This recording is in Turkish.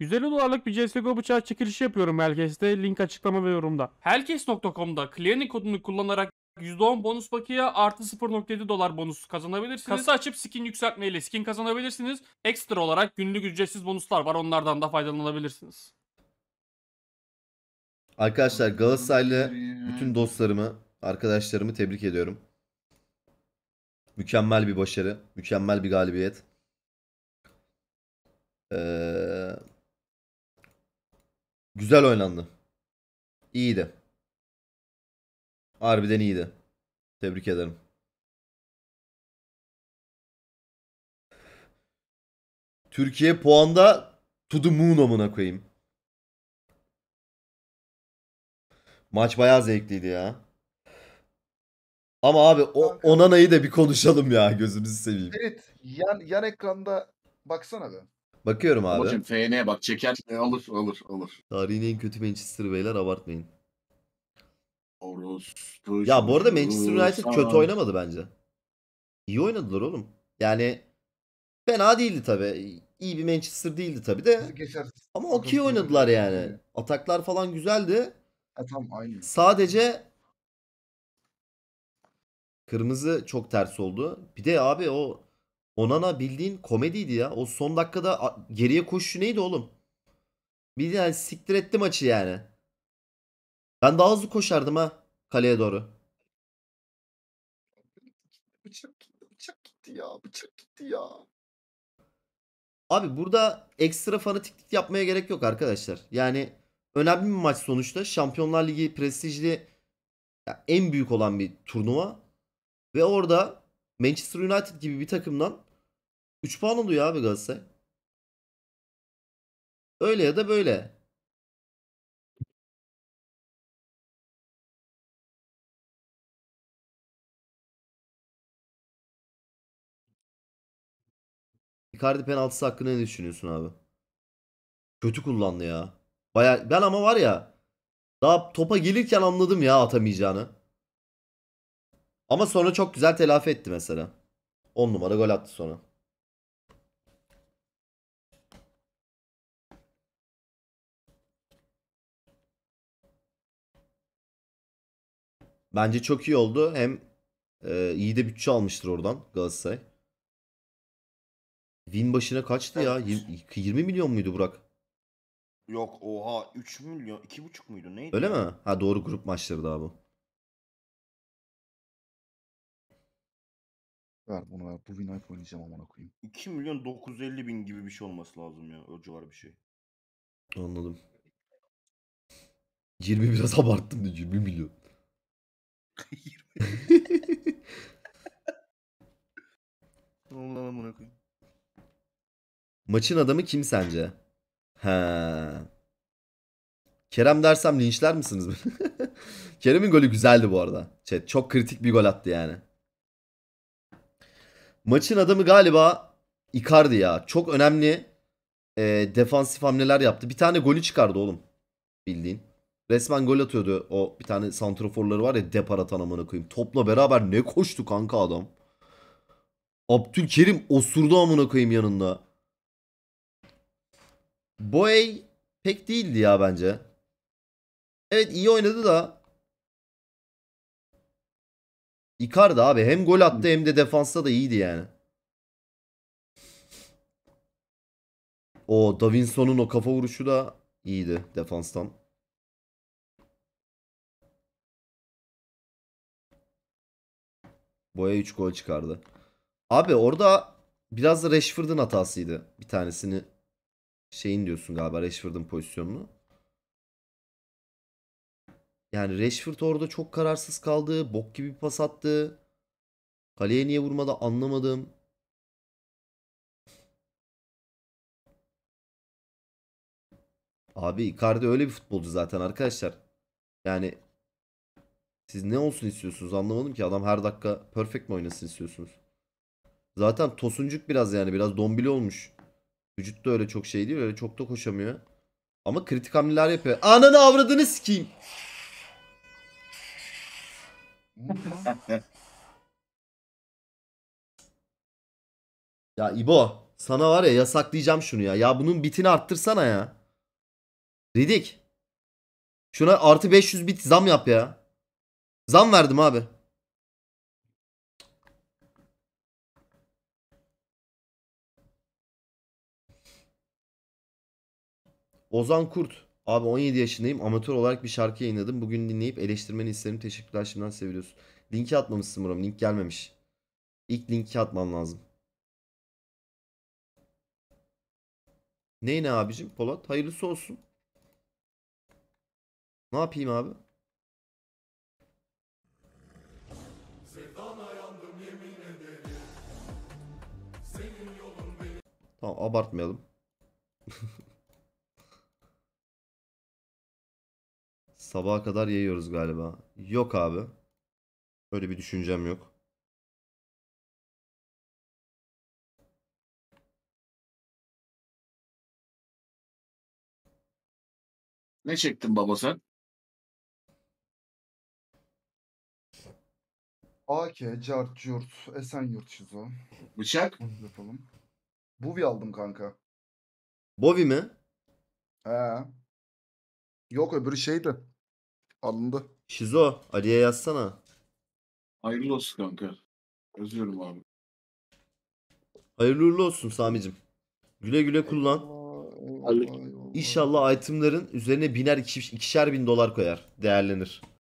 150 dolarlık bir CSGO bıçağı çekilişi yapıyorum Helkes'te. Link açıklama ve yorumda. Helkes.com'da Clearing kodunu kullanarak %10 bonus bakiye artı 0.7 dolar bonus kazanabilirsiniz. Kasa açıp skin yükseltmeyle skin kazanabilirsiniz. Ekstra olarak günlük ücretsiz bonuslar var onlardan da faydalanabilirsiniz. Arkadaşlar Galatasaraylı bütün dostlarımı, arkadaşlarımı tebrik ediyorum. Mükemmel bir başarı, mükemmel bir galibiyet. Ee, Güzel oynandı. İyiydi. Harbiden iyiydi. Tebrik ederim. Türkiye puanda to the moon amına koyayım. Maç bayağı zevkliydi ya. Ama abi o Onana'yı da bir konuşalım ya gözünüzü seveyim. Evet yan, yan ekranda baksana be. Bakıyorum abi. Babacım FN bak çeker alır alır alır. Tarihin en kötü Manchester beyler abartmayın. Orospu. Ya bu arada Manchester United Aa. kötü oynamadı bence. İyi oynadılar oğlum. Yani fena değildi tabi. İyi bir Manchester değildi tabi de. Ama okey oynadılar yani. Ataklar falan güzeldi. E tam aynı. Sadece kırmızı çok ters oldu. Bir de abi o Onana bildiğin komediydi ya. O son dakikada geriye koşuşu neydi oğlum? Bir yani siktir etti maçı yani. Ben daha hızlı koşardım ha kaleye doğru. Bıçak gitti, bıçak gitti ya, bıçak gitti ya. Abi burada ekstra fanatiklik yapmaya gerek yok arkadaşlar. Yani önemli bir maç sonuçta. Şampiyonlar Ligi prestijli yani en büyük olan bir turnuva. Ve orada Manchester United gibi bir takımdan 3 puan oluyor abi Galatasaray. Öyle ya da böyle. Icardi penaltısı hakkında ne düşünüyorsun abi? Kötü kullandı ya. Baya ben ama var ya daha topa gelirken anladım ya atamayacağını. Ama sonra çok güzel telafi etti mesela. 10 numara gol attı sonra. Bence çok iyi oldu. Hem e, iyi de bütçe almıştır oradan Galatasaray. Win başına kaçtı ya? Evet. Y- 20 milyon muydu Burak? Yok oha 3 milyon 2,5 muydu neydi? Öyle mi? Ha doğru grup maçları daha bu. Ver bunu ver. Bu Winamp oynayacağım amına koyayım. 2 milyon 950 bin gibi bir şey olması lazım ya. O civar bir şey. Anladım. 20 biraz abarttım da 20 milyon. Maçın adamı kim sence? Ha. Kerem dersem linçler misiniz? Kerem'in golü güzeldi bu arada. Chat çok kritik bir gol attı yani. Maçın adamı galiba Icardi ya. Çok önemli e, defansif hamleler yaptı. Bir tane golü çıkardı oğlum. Bildiğin. Resmen gol atıyordu o bir tane santroforları var ya depar atan amına koyayım. Topla beraber ne koştu kanka adam. Abdülkerim osurdu amına koyayım yanında. Boey pek değildi ya bence. Evet iyi oynadı da. Icardi abi hem gol attı hem de defansta da iyiydi yani. O Davinson'un o kafa vuruşu da iyiydi defanstan. Boya 3 gol çıkardı. Abi orada biraz da Rashford'un hatasıydı. Bir tanesini şeyin diyorsun galiba Rashford'un pozisyonunu. Yani Rashford orada çok kararsız kaldı. Bok gibi pas attı. Kaleye niye vurmadı anlamadım. Abi Icardi öyle bir futbolcu zaten arkadaşlar. Yani siz ne olsun istiyorsunuz anlamadım ki. Adam her dakika perfect mi oynasın istiyorsunuz? Zaten tosuncuk biraz yani biraz dombili olmuş. Vücut da öyle çok şey değil. Öyle çok da koşamıyor. Ama kritik hamleler yapıyor. Ananı avradını sikeyim. ya İbo sana var ya yasaklayacağım şunu ya. Ya bunun bitini arttırsana ya. Ridik. Şuna artı 500 bit zam yap ya. Zam verdim abi. Ozan Kurt. Abi 17 yaşındayım. Amatör olarak bir şarkı yayınladım. Bugün dinleyip eleştirmeni isterim. Teşekkürler şimdiden seviyorsun. Linki atmamışsın buram. Link gelmemiş. İlk linki atmam lazım. Neyine abicim Polat? Hayırlısı olsun. Ne yapayım abi? tamam abartmayalım. Sabaha kadar yayıyoruz galiba. Yok abi. Böyle bir düşüncem yok. Ne çektin baba sen? AK, Cart, Curt, Esenyurt, Şizo. Bıçak? Bunu yapalım. Buvi aldım kanka. Bovi mi? He. Yok öbürü şeydi. Alındı. Şizo Ali'ye yazsana. Hayırlı olsun kanka. Özlüyorum abi. Hayırlı uğurlu olsun Sami'cim. Güle güle kullan. Allah, Allah, İnşallah itemların üzerine biner ikişer bin dolar koyar. Değerlenir.